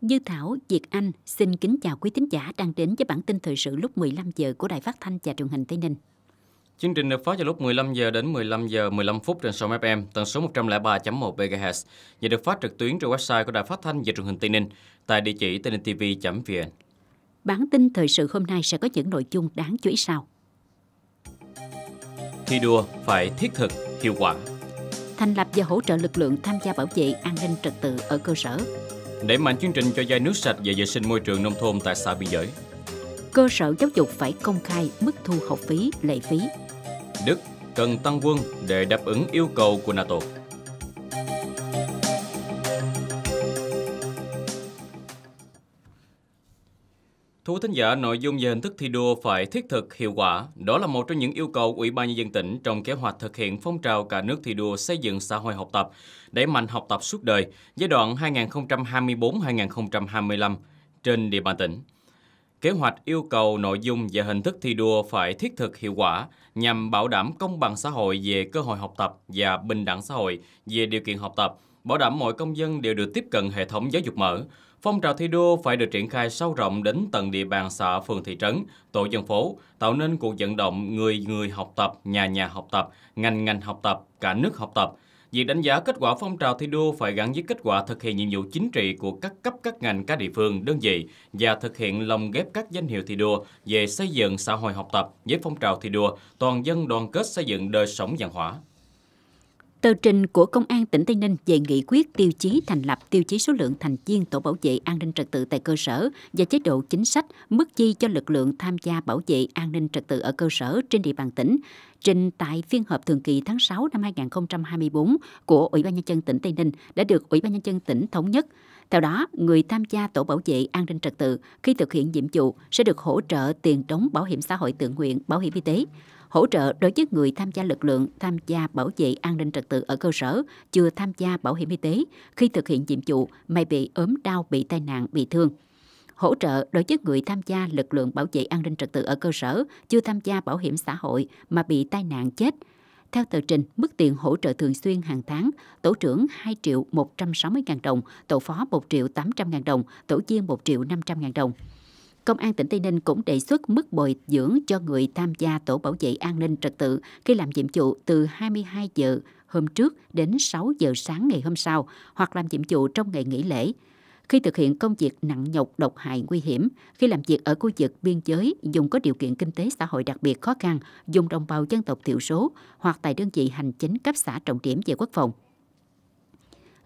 Như Thảo, Việt Anh xin kính chào quý thính giả đang đến với bản tin thời sự lúc 15 giờ của Đài Phát thanh và Truyền hình Tây Ninh. Chương trình được phát vào lúc 15 giờ đến 15 giờ 15 phút trên sóng FM tần số 103.1 MHz và được phát trực tuyến trên website của Đài Phát thanh và Truyền hình Tây Ninh tại địa chỉ tinintv.vn. Bản tin thời sự hôm nay sẽ có những nội dung đáng chú ý sau. Thi đua phải thiết thực, hiệu quả. Thành lập và hỗ trợ lực lượng tham gia bảo vệ an ninh trật tự ở cơ sở Đẩy mạnh chương trình cho giai nước sạch và vệ sinh môi trường nông thôn tại xã biên giới. Cơ sở giáo dục phải công khai mức thu học phí, lệ phí. Đức cần tăng quân để đáp ứng yêu cầu của NATO. thu thính giả, nội dung và hình thức thi đua phải thiết thực, hiệu quả. Đó là một trong những yêu cầu Ủy ban Nhân dân tỉnh trong kế hoạch thực hiện phong trào cả nước thi đua xây dựng xã hội học tập, đẩy mạnh học tập suốt đời giai đoạn 2024-2025 trên địa bàn tỉnh. Kế hoạch yêu cầu nội dung và hình thức thi đua phải thiết thực hiệu quả nhằm bảo đảm công bằng xã hội về cơ hội học tập và bình đẳng xã hội về điều kiện học tập, bảo đảm mọi công dân đều được tiếp cận hệ thống giáo dục mở, Phong trào thi đua phải được triển khai sâu rộng đến tận địa bàn xã, phường, thị trấn, tổ dân phố, tạo nên cuộc vận động người người học tập, nhà nhà học tập, ngành ngành học tập, cả nước học tập. Việc đánh giá kết quả phong trào thi đua phải gắn với kết quả thực hiện nhiệm vụ chính trị của các cấp các ngành các địa phương, đơn vị và thực hiện lồng ghép các danh hiệu thi đua về xây dựng xã hội học tập với phong trào thi đua toàn dân đoàn kết xây dựng đời sống văn hóa. Tờ trình của Công an tỉnh Tây Ninh về nghị quyết tiêu chí thành lập tiêu chí số lượng thành viên tổ bảo vệ an ninh trật tự tại cơ sở và chế độ chính sách mức chi cho lực lượng tham gia bảo vệ an ninh trật tự ở cơ sở trên địa bàn tỉnh trình tại phiên họp thường kỳ tháng 6 năm 2024 của Ủy ban nhân dân tỉnh Tây Ninh đã được Ủy ban nhân dân tỉnh thống nhất. Theo đó, người tham gia tổ bảo vệ an ninh trật tự khi thực hiện nhiệm vụ sẽ được hỗ trợ tiền đóng bảo hiểm xã hội tự nguyện, bảo hiểm y tế hỗ trợ đối với người tham gia lực lượng tham gia bảo vệ an ninh trật tự ở cơ sở chưa tham gia bảo hiểm y tế khi thực hiện nhiệm vụ may bị ốm đau, bị tai nạn, bị thương hỗ trợ đối với người tham gia lực lượng bảo vệ an ninh trật tự ở cơ sở chưa tham gia bảo hiểm xã hội mà bị tai nạn chết. Theo tờ trình, mức tiền hỗ trợ thường xuyên hàng tháng, tổ trưởng 2 triệu 160 ngàn đồng, tổ phó 1 triệu 800 ngàn đồng, tổ viên 1 triệu 500 ngàn đồng. Công an tỉnh Tây Ninh cũng đề xuất mức bồi dưỡng cho người tham gia tổ bảo vệ an ninh trật tự khi làm nhiệm vụ từ 22 giờ hôm trước đến 6 giờ sáng ngày hôm sau hoặc làm nhiệm vụ trong ngày nghỉ lễ. Khi thực hiện công việc nặng nhọc độc hại nguy hiểm, khi làm việc ở khu vực biên giới, dùng có điều kiện kinh tế xã hội đặc biệt khó khăn, dùng đồng bào dân tộc thiểu số hoặc tại đơn vị hành chính cấp xã trọng điểm về quốc phòng.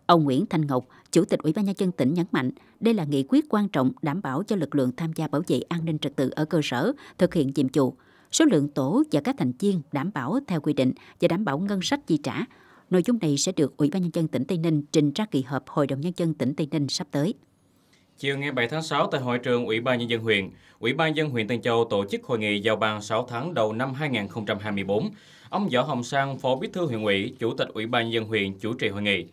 Ông Nguyễn Thanh Ngọc, Chủ tịch Ủy ban nhân dân tỉnh nhấn mạnh, đây là nghị quyết quan trọng đảm bảo cho lực lượng tham gia bảo vệ an ninh trật tự ở cơ sở thực hiện nhiệm vụ. Số lượng tổ và các thành viên đảm bảo theo quy định và đảm bảo ngân sách chi trả. Nội dung này sẽ được Ủy ban nhân dân tỉnh Tây Ninh trình ra kỳ họp Hội đồng nhân dân tỉnh Tây Ninh sắp tới. Chiều ngày 7 tháng 6 tại hội trường Ủy ban nhân dân huyện, Ủy ban dân huyện Tân Châu tổ chức hội nghị giao ban 6 tháng đầu năm 2024. Ông Võ Hồng Sang, Phó Bí thư huyện ủy, Chủ tịch Ủy ban nhân dân huyện chủ trì hội nghị.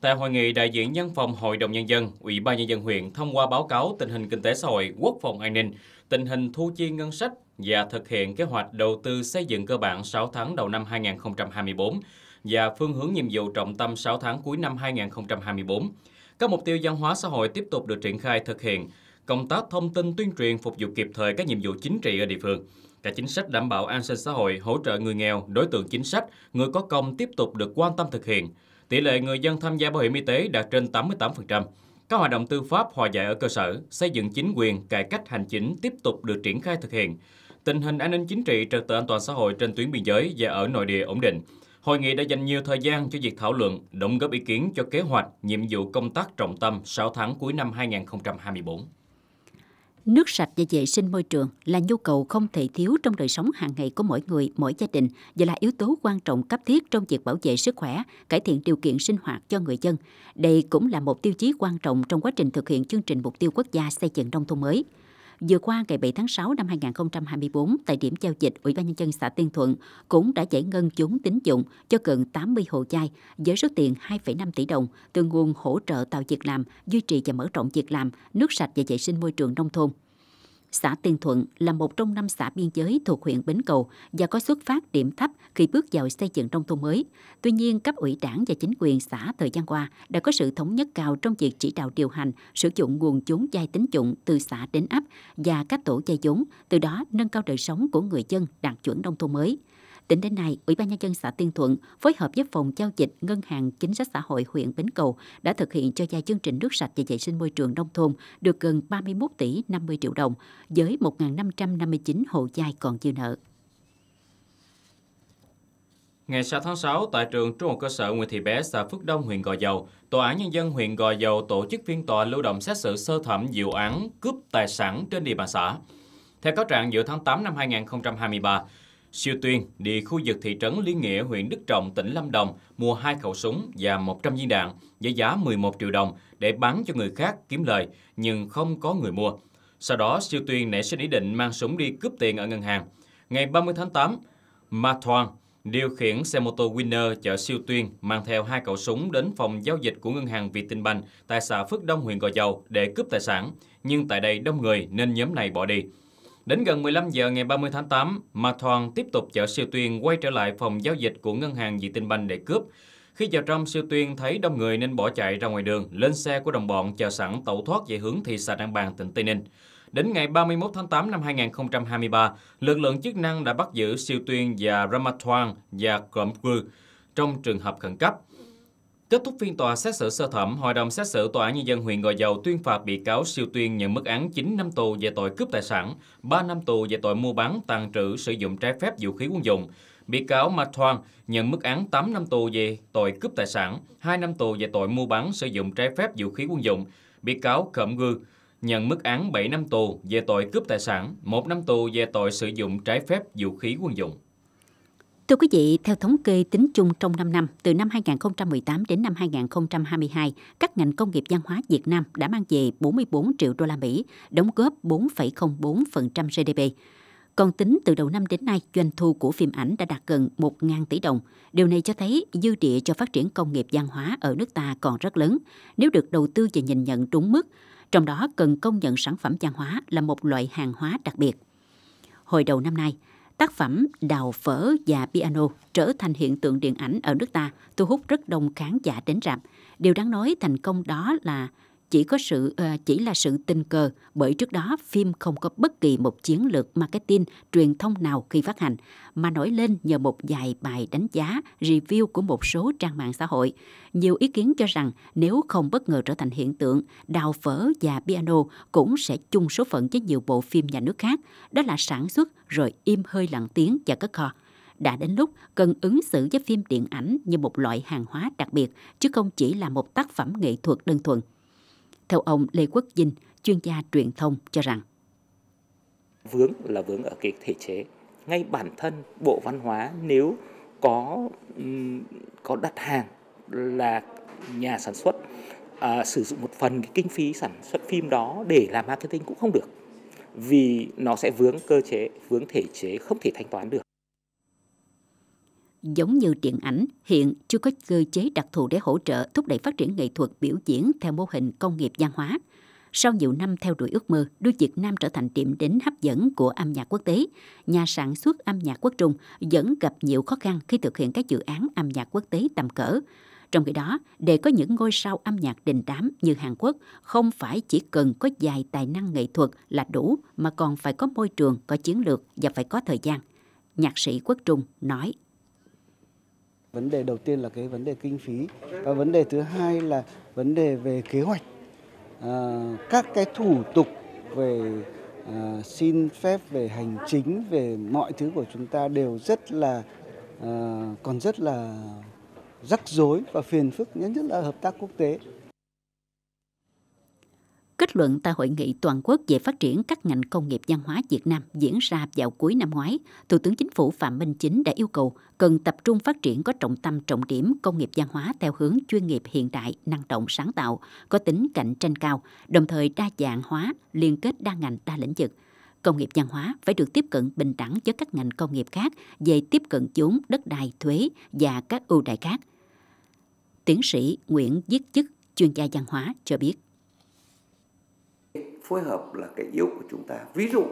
Tại hội nghị, đại diện nhân phòng Hội đồng Nhân dân, Ủy ban Nhân dân huyện thông qua báo cáo tình hình kinh tế xã hội, quốc phòng an ninh, tình hình thu chi ngân sách và thực hiện kế hoạch đầu tư xây dựng cơ bản 6 tháng đầu năm 2024 và phương hướng nhiệm vụ trọng tâm 6 tháng cuối năm 2024. Các mục tiêu văn hóa xã hội tiếp tục được triển khai thực hiện, công tác thông tin tuyên truyền phục vụ kịp thời các nhiệm vụ chính trị ở địa phương. Các chính sách đảm bảo an sinh xã hội, hỗ trợ người nghèo, đối tượng chính sách, người có công tiếp tục được quan tâm thực hiện – tỷ lệ người dân tham gia bảo hiểm y tế đạt trên 88%. Các hoạt động tư pháp hòa giải ở cơ sở, xây dựng chính quyền, cải cách hành chính tiếp tục được triển khai thực hiện. Tình hình an ninh chính trị, trật tự an toàn xã hội trên tuyến biên giới và ở nội địa ổn định. Hội nghị đã dành nhiều thời gian cho việc thảo luận, đóng góp ý kiến cho kế hoạch, nhiệm vụ công tác trọng tâm 6 tháng cuối năm 2024. Nước sạch và vệ sinh môi trường là nhu cầu không thể thiếu trong đời sống hàng ngày của mỗi người, mỗi gia đình và là yếu tố quan trọng cấp thiết trong việc bảo vệ sức khỏe, cải thiện điều kiện sinh hoạt cho người dân. Đây cũng là một tiêu chí quan trọng trong quá trình thực hiện chương trình mục tiêu quốc gia xây dựng nông thôn mới. Vừa qua ngày 7 tháng 6 năm 2024, tại điểm giao dịch Ủy ban nhân dân xã Tiên Thuận cũng đã giải ngân vốn tín dụng cho gần 80 hộ chai với số tiền 2,5 tỷ đồng từ nguồn hỗ trợ tạo việc làm, duy trì và mở rộng việc làm, nước sạch và vệ sinh môi trường nông thôn. Xã Tiên Thuận là một trong năm xã biên giới thuộc huyện Bến Cầu và có xuất phát điểm thấp khi bước vào xây dựng nông thôn mới. Tuy nhiên, cấp ủy đảng và chính quyền xã thời gian qua đã có sự thống nhất cao trong việc chỉ đạo điều hành, sử dụng nguồn vốn vay tín dụng từ xã đến ấp và các tổ vay vốn, từ đó nâng cao đời sống của người dân đạt chuẩn nông thôn mới. Tính đến nay, Ủy ban Nhân dân xã Tiên Thuận phối hợp với Phòng Giao dịch Ngân hàng Chính sách Xã hội huyện Bến Cầu đã thực hiện cho gia chương trình nước sạch và vệ sinh môi trường nông thôn được gần 31 tỷ 50 triệu đồng với 1.559 hộ chai còn dư nợ. Ngày 6 tháng 6, tại trường Trung học cơ sở Nguyễn Thị Bé, xã Phước Đông, huyện Gò Dầu, Tòa án Nhân dân huyện Gò Dầu tổ chức phiên tòa lưu động xét xử sơ thẩm vụ án cướp tài sản trên địa bàn xã. Theo cáo trạng, giữa tháng 8 năm 2023, Siêu Tuyên đi khu vực thị trấn Liên Nghĩa, huyện Đức Trọng, tỉnh Lâm Đồng mua hai khẩu súng và 100 viên đạn với giá 11 triệu đồng để bán cho người khác kiếm lời, nhưng không có người mua. Sau đó, Siêu Tuyên nảy sinh ý định mang súng đi cướp tiền ở ngân hàng. Ngày 30 tháng 8, Ma Thoan điều khiển xe mô tô Winner chở Siêu Tuyên mang theo hai khẩu súng đến phòng giao dịch của ngân hàng Việt Vietinbank tại xã Phước Đông, huyện Gò Dầu để cướp tài sản. Nhưng tại đây đông người nên nhóm này bỏ đi. Đến gần 15 giờ ngày 30 tháng 8, Ma Thoan tiếp tục chở siêu tuyên quay trở lại phòng giao dịch của ngân hàng Dị Tinh Banh để cướp. Khi vào trong, siêu tuyên thấy đông người nên bỏ chạy ra ngoài đường, lên xe của đồng bọn chờ sẵn tẩu thoát về hướng thị xã Trảng Bàng, tỉnh Tây Ninh. Đến ngày 31 tháng 8 năm 2023, lực lượng chức năng đã bắt giữ siêu tuyên và Ramatwang và Kromkru trong trường hợp khẩn cấp. Kết thúc phiên tòa xét xử sơ thẩm, Hội đồng xét xử Tòa án Nhân dân huyện Gò Dầu tuyên phạt bị cáo siêu tuyên nhận mức án 9 năm tù về tội cướp tài sản, 3 năm tù về tội mua bán, tàn trữ, sử dụng trái phép vũ khí quân dụng. Bị cáo Ma Thoan nhận mức án 8 năm tù về tội cướp tài sản, 2 năm tù về tội mua bán, sử dụng trái phép vũ khí quân dụng. Bị cáo Cẩm Gư nhận mức án 7 năm tù về tội cướp tài sản, 1 năm tù về tội sử dụng trái phép vũ khí quân dụng. Thưa quý vị, theo thống kê tính chung trong 5 năm, từ năm 2018 đến năm 2022, các ngành công nghiệp văn hóa Việt Nam đã mang về 44 triệu đô la Mỹ, đóng góp 4,04% GDP. Còn tính từ đầu năm đến nay, doanh thu của phim ảnh đã đạt gần 1.000 tỷ đồng. Điều này cho thấy dư địa cho phát triển công nghiệp văn hóa ở nước ta còn rất lớn, nếu được đầu tư và nhìn nhận đúng mức, trong đó cần công nhận sản phẩm văn hóa là một loại hàng hóa đặc biệt. Hồi đầu năm nay, tác phẩm Đào Phở và Piano trở thành hiện tượng điện ảnh ở nước ta, thu hút rất đông khán giả đến rạp. Điều đáng nói thành công đó là chỉ có sự ờ, chỉ là sự tình cờ bởi trước đó phim không có bất kỳ một chiến lược marketing truyền thông nào khi phát hành mà nổi lên nhờ một vài bài đánh giá review của một số trang mạng xã hội. Nhiều ý kiến cho rằng nếu không bất ngờ trở thành hiện tượng, Đào Phở và Piano cũng sẽ chung số phận với nhiều bộ phim nhà nước khác, đó là sản xuất rồi im hơi lặng tiếng và cất kho đã đến lúc cần ứng xử với phim điện ảnh như một loại hàng hóa đặc biệt, chứ không chỉ là một tác phẩm nghệ thuật đơn thuần. Theo ông Lê Quốc Dinh, chuyên gia truyền thông cho rằng vướng là vướng ở cái thể chế. Ngay bản thân Bộ Văn hóa nếu có có đặt hàng là nhà sản xuất à, sử dụng một phần cái kinh phí sản xuất phim đó để làm marketing cũng không được vì nó sẽ vướng cơ chế, vướng thể chế không thể thanh toán được. Giống như điện ảnh, hiện chưa có cơ chế đặc thù để hỗ trợ thúc đẩy phát triển nghệ thuật biểu diễn theo mô hình công nghiệp văn hóa. Sau nhiều năm theo đuổi ước mơ, đưa Việt Nam trở thành điểm đến hấp dẫn của âm nhạc quốc tế, nhà sản xuất âm nhạc quốc trung vẫn gặp nhiều khó khăn khi thực hiện các dự án âm nhạc quốc tế tầm cỡ. Trong khi đó, để có những ngôi sao âm nhạc đình đám như Hàn Quốc, không phải chỉ cần có dài tài năng nghệ thuật là đủ, mà còn phải có môi trường, có chiến lược và phải có thời gian. Nhạc sĩ Quốc Trung nói. Vấn đề đầu tiên là cái vấn đề kinh phí và vấn đề thứ hai là vấn đề về kế hoạch. À, các cái thủ tục về à, xin phép về hành chính về mọi thứ của chúng ta đều rất là à, còn rất là rắc rối và phiền phức nhất nhất là hợp tác quốc tế Kết luận tại hội nghị toàn quốc về phát triển các ngành công nghiệp văn hóa Việt Nam diễn ra vào cuối năm ngoái, Thủ tướng Chính phủ Phạm Minh Chính đã yêu cầu cần tập trung phát triển có trọng tâm trọng điểm công nghiệp văn hóa theo hướng chuyên nghiệp hiện đại, năng động sáng tạo, có tính cạnh tranh cao, đồng thời đa dạng hóa, liên kết đa ngành đa lĩnh vực. Công nghiệp văn hóa phải được tiếp cận bình đẳng với các ngành công nghiệp khác về tiếp cận vốn, đất đai, thuế và các ưu đại khác. Tiến sĩ Nguyễn Viết Chức, chuyên gia văn hóa cho biết phối hợp là cái yếu của chúng ta ví dụ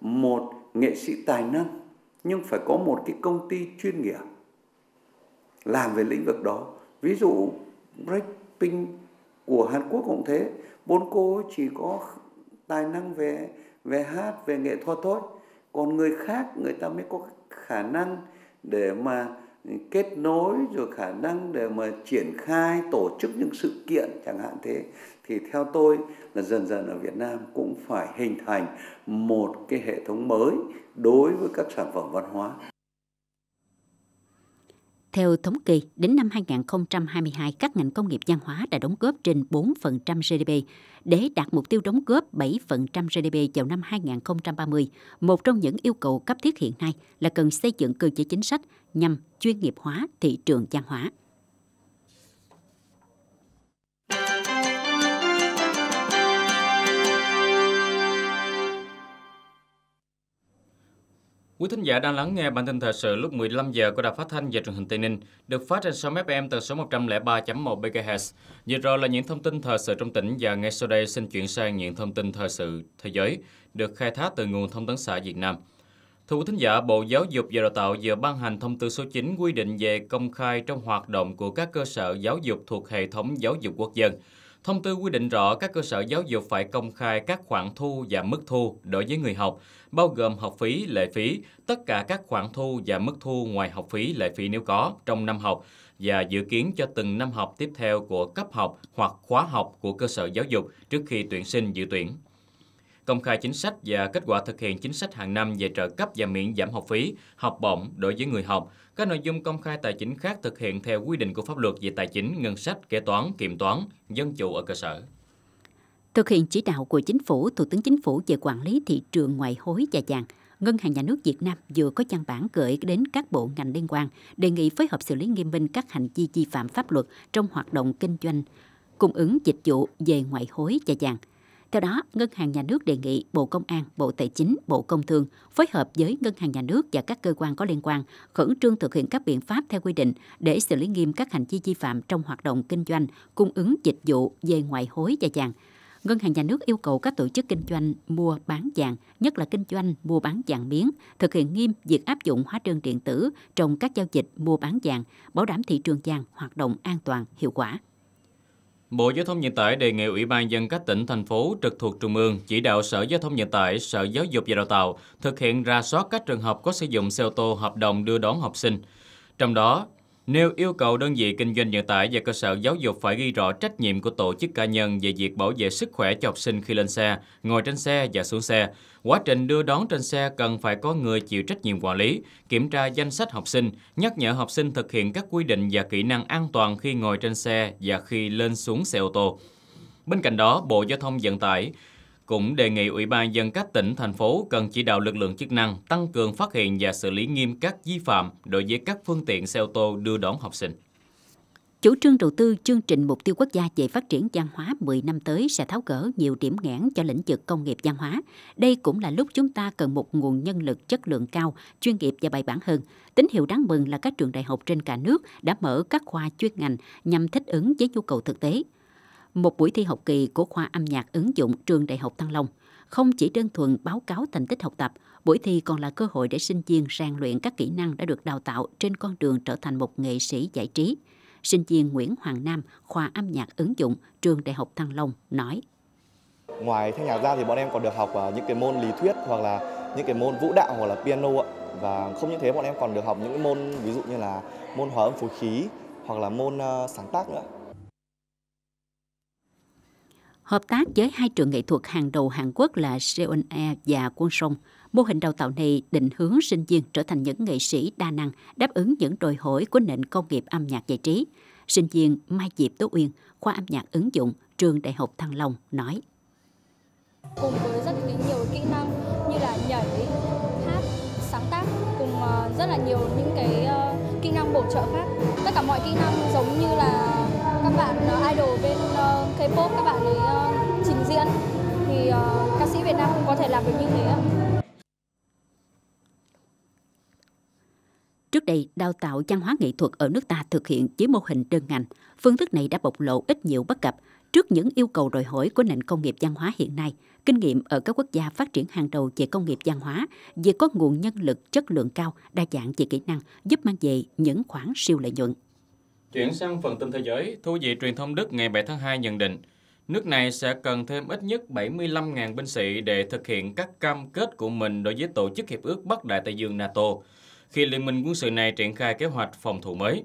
một nghệ sĩ tài năng nhưng phải có một cái công ty chuyên nghiệp làm về lĩnh vực đó ví dụ Blackpink của Hàn Quốc cũng thế bốn cô chỉ có tài năng về về hát về nghệ thuật thôi còn người khác người ta mới có khả năng để mà kết nối rồi khả năng để mà triển khai tổ chức những sự kiện chẳng hạn thế thì theo tôi là dần dần ở Việt Nam cũng phải hình thành một cái hệ thống mới đối với các sản phẩm văn hóa theo thống kê, đến năm 2022, các ngành công nghiệp văn hóa đã đóng góp trên 4% GDP. Để đạt mục tiêu đóng góp 7% GDP vào năm 2030, một trong những yêu cầu cấp thiết hiện nay là cần xây dựng cơ chế chính sách nhằm chuyên nghiệp hóa thị trường văn hóa. Quý thính giả đang lắng nghe bản tin thời sự lúc 15 giờ của Đài Phát thanh và Truyền hình Tây Ninh, được phát trên sóng FM tần số 103.1 MHz. Vừa rồi là những thông tin thời sự trong tỉnh và ngay sau đây xin chuyển sang những thông tin thời sự thế giới được khai thác từ nguồn thông tấn xã Việt Nam. Thưa quý thính giả, Bộ Giáo dục và Đào tạo vừa ban hành thông tư số 9 quy định về công khai trong hoạt động của các cơ sở giáo dục thuộc hệ thống giáo dục quốc dân. Thông tư quy định rõ các cơ sở giáo dục phải công khai các khoản thu và mức thu đối với người học, bao gồm học phí, lệ phí, tất cả các khoản thu và mức thu ngoài học phí, lệ phí nếu có trong năm học và dự kiến cho từng năm học tiếp theo của cấp học hoặc khóa học của cơ sở giáo dục trước khi tuyển sinh dự tuyển công khai chính sách và kết quả thực hiện chính sách hàng năm về trợ cấp và miễn giảm học phí, học bổng đối với người học, các nội dung công khai tài chính khác thực hiện theo quy định của pháp luật về tài chính, ngân sách, kế toán, kiểm toán, dân chủ ở cơ sở. Thực hiện chỉ đạo của Chính phủ, Thủ tướng Chính phủ về quản lý thị trường ngoại hối và vàng, Ngân hàng Nhà nước Việt Nam vừa có văn bản gửi đến các bộ ngành liên quan đề nghị phối hợp xử lý nghiêm minh các hành vi vi phạm pháp luật trong hoạt động kinh doanh, cung ứng dịch vụ về ngoại hối và vàng – theo đó, Ngân hàng Nhà nước đề nghị Bộ Công an, Bộ Tài chính, Bộ Công Thương phối hợp với Ngân hàng Nhà nước và các cơ quan có liên quan khẩn trương thực hiện các biện pháp theo quy định để xử lý nghiêm các hành vi vi phạm trong hoạt động kinh doanh, cung ứng dịch vụ về ngoại hối và vàng. Ngân hàng Nhà nước yêu cầu các tổ chức kinh doanh mua bán vàng, nhất là kinh doanh mua bán vàng miếng, thực hiện nghiêm việc áp dụng hóa đơn điện tử trong các giao dịch mua bán vàng, bảo đảm thị trường vàng hoạt động an toàn, hiệu quả. Bộ Giao thông Vận tải đề nghị Ủy ban dân các tỉnh, thành phố trực thuộc Trung ương chỉ đạo Sở Giao thông Vận tải, Sở Giáo dục và Đào tạo thực hiện ra soát các trường hợp có sử dụng xe ô tô hợp đồng đưa đón học sinh. Trong đó, nêu yêu cầu đơn vị kinh doanh vận tải và cơ sở giáo dục phải ghi rõ trách nhiệm của tổ chức cá nhân về việc bảo vệ sức khỏe cho học sinh khi lên xe, ngồi trên xe và xuống xe. Quá trình đưa đón trên xe cần phải có người chịu trách nhiệm quản lý, kiểm tra danh sách học sinh, nhắc nhở học sinh thực hiện các quy định và kỹ năng an toàn khi ngồi trên xe và khi lên xuống xe ô tô. Bên cạnh đó, Bộ Giao thông Vận tải cũng đề nghị Ủy ban dân các tỉnh, thành phố cần chỉ đạo lực lượng chức năng tăng cường phát hiện và xử lý nghiêm các vi phạm đối với các phương tiện xe ô tô đưa đón học sinh. Chủ trương đầu tư chương trình mục tiêu quốc gia về phát triển văn hóa 10 năm tới sẽ tháo gỡ nhiều điểm nghẽn cho lĩnh vực công nghiệp văn hóa. Đây cũng là lúc chúng ta cần một nguồn nhân lực chất lượng cao, chuyên nghiệp và bài bản hơn. Tín hiệu đáng mừng là các trường đại học trên cả nước đã mở các khoa chuyên ngành nhằm thích ứng với nhu cầu thực tế một buổi thi học kỳ của khoa âm nhạc ứng dụng trường Đại học Thăng Long không chỉ đơn thuần báo cáo thành tích học tập, buổi thi còn là cơ hội để sinh viên rèn luyện các kỹ năng đã được đào tạo trên con đường trở thành một nghệ sĩ giải trí. Sinh viên Nguyễn Hoàng Nam, khoa âm nhạc ứng dụng, trường Đại học Thăng Long nói. Ngoài thanh nhạc ra thì bọn em còn được học ờ, những cái môn lý thuyết hoặc là những cái môn vũ đạo hoặc là piano ạ. Và không những thế bọn em còn được học những cái môn ví dụ như là môn hòa âm phối khí hoặc là môn ờ, sáng tác nữa Hợp tác với hai trường nghệ thuật hàng đầu Hàn Quốc là Seoul e và Quân Sông, mô hình đào tạo này định hướng sinh viên trở thành những nghệ sĩ đa năng, đáp ứng những đòi hỏi của nền công nghiệp âm nhạc giải trí. Sinh viên Mai Diệp Tố Uyên, khoa âm nhạc ứng dụng, trường Đại học Thăng Long nói. Cùng với rất nhiều kỹ năng như là nhảy, hát, sáng tác, cùng ờ, rất là nhiều những cái ờ, kỹ năng bổ trợ khác. Tất cả mọi kỹ năng giống như là các bạn ờ, idol bên ờ, K-pop các bạn ấy ờ, trình diễn thì ca sĩ Việt Nam cũng có thể làm được như thế Trước đây, đào tạo văn hóa nghệ thuật ở nước ta thực hiện dưới mô hình đơn ngành. Phương thức này đã bộc lộ ít nhiều bất cập trước những yêu cầu đòi hỏi của nền công nghiệp văn hóa hiện nay. Kinh nghiệm ở các quốc gia phát triển hàng đầu về công nghiệp văn hóa, về có nguồn nhân lực chất lượng cao, đa dạng về kỹ năng giúp mang về những khoản siêu lợi nhuận. Chuyển sang phần tin thế giới, Thu vị truyền thông Đức ngày 7 tháng 2 nhận định, nước này sẽ cần thêm ít nhất 75.000 binh sĩ để thực hiện các cam kết của mình đối với Tổ chức Hiệp ước Bắc Đại Tây Dương NATO, khi Liên minh quân sự này triển khai kế hoạch phòng thủ mới.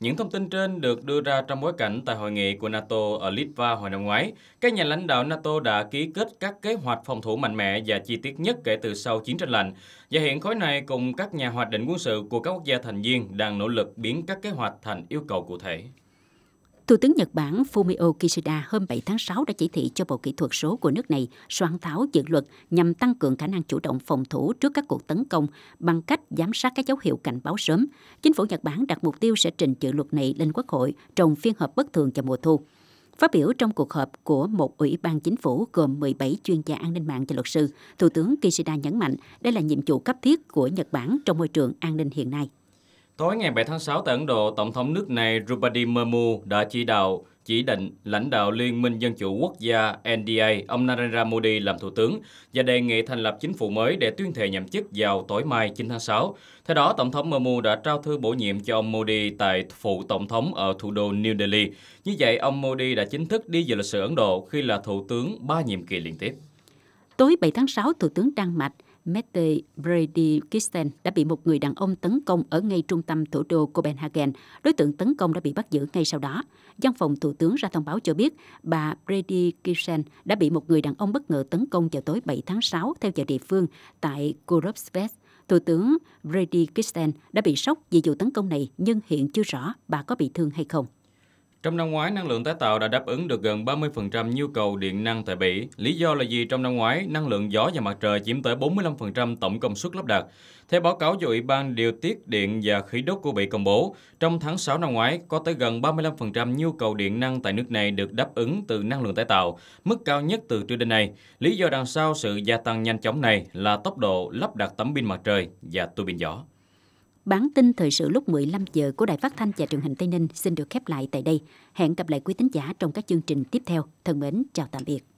Những thông tin trên được đưa ra trong bối cảnh tại hội nghị của NATO ở Litva hồi năm ngoái. Các nhà lãnh đạo NATO đã ký kết các kế hoạch phòng thủ mạnh mẽ và chi tiết nhất kể từ sau chiến tranh lạnh. Và hiện khối này cùng các nhà hoạch định quân sự của các quốc gia thành viên đang nỗ lực biến các kế hoạch thành yêu cầu cụ thể. Thủ tướng Nhật Bản Fumio Kishida hôm 7 tháng 6 đã chỉ thị cho Bộ Kỹ thuật số của nước này soạn thảo dự luật nhằm tăng cường khả năng chủ động phòng thủ trước các cuộc tấn công bằng cách giám sát các dấu hiệu cảnh báo sớm. Chính phủ Nhật Bản đặt mục tiêu sẽ trình dự luật này lên Quốc hội trong phiên họp bất thường vào mùa thu. Phát biểu trong cuộc họp của một ủy ban chính phủ gồm 17 chuyên gia an ninh mạng và luật sư, Thủ tướng Kishida nhấn mạnh đây là nhiệm vụ cấp thiết của Nhật Bản trong môi trường an ninh hiện nay. Tối ngày 7 tháng 6 tại Ấn Độ, Tổng thống nước này Drupadi Murmu đã chỉ đạo chỉ định lãnh đạo Liên minh Dân chủ Quốc gia NDA, ông Narendra Modi làm thủ tướng và đề nghị thành lập chính phủ mới để tuyên thệ nhậm chức vào tối mai 9 tháng 6. Theo đó, Tổng thống Murmu đã trao thư bổ nhiệm cho ông Modi tại phủ Tổng thống ở thủ đô New Delhi. Như vậy, ông Modi đã chính thức đi vào lịch sử Ấn Độ khi là thủ tướng ba nhiệm kỳ liên tiếp. Tối 7 tháng 6, Thủ tướng Trang Mạch Mette Brady Kisten đã bị một người đàn ông tấn công ở ngay trung tâm thủ đô Copenhagen. Đối tượng tấn công đã bị bắt giữ ngay sau đó. Văn phòng Thủ tướng ra thông báo cho biết bà Brady Kisten đã bị một người đàn ông bất ngờ tấn công vào tối 7 tháng 6 theo giờ địa phương tại Kuropsvest. Thủ tướng Brady Kisten đã bị sốc vì vụ tấn công này nhưng hiện chưa rõ bà có bị thương hay không. Trong năm ngoái, năng lượng tái tạo đã đáp ứng được gần 30% nhu cầu điện năng tại Bỉ. Lý do là gì? trong năm ngoái, năng lượng gió và mặt trời chiếm tới 45% tổng công suất lắp đặt. Theo báo cáo do Ủy ban Điều tiết Điện và Khí đốt của Bỉ công bố, trong tháng 6 năm ngoái, có tới gần 35% nhu cầu điện năng tại nước này được đáp ứng từ năng lượng tái tạo, mức cao nhất từ trước đến nay. Lý do đằng sau sự gia tăng nhanh chóng này là tốc độ lắp đặt tấm pin mặt trời và tua pin gió. Bản tin thời sự lúc 15 giờ của Đài Phát thanh và Truyền hình Tây Ninh xin được khép lại tại đây. Hẹn gặp lại quý tín giả trong các chương trình tiếp theo. Thân mến, chào tạm biệt.